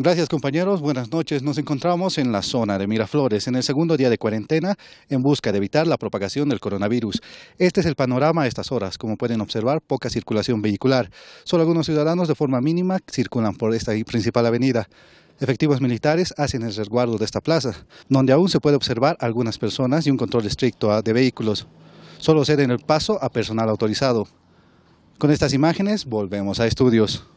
Gracias compañeros, buenas noches. Nos encontramos en la zona de Miraflores en el segundo día de cuarentena en busca de evitar la propagación del coronavirus. Este es el panorama a estas horas. Como pueden observar, poca circulación vehicular. Solo algunos ciudadanos de forma mínima circulan por esta principal avenida. Efectivos militares hacen el resguardo de esta plaza, donde aún se puede observar algunas personas y un control estricto de vehículos. Solo ceden el paso a personal autorizado. Con estas imágenes volvemos a estudios.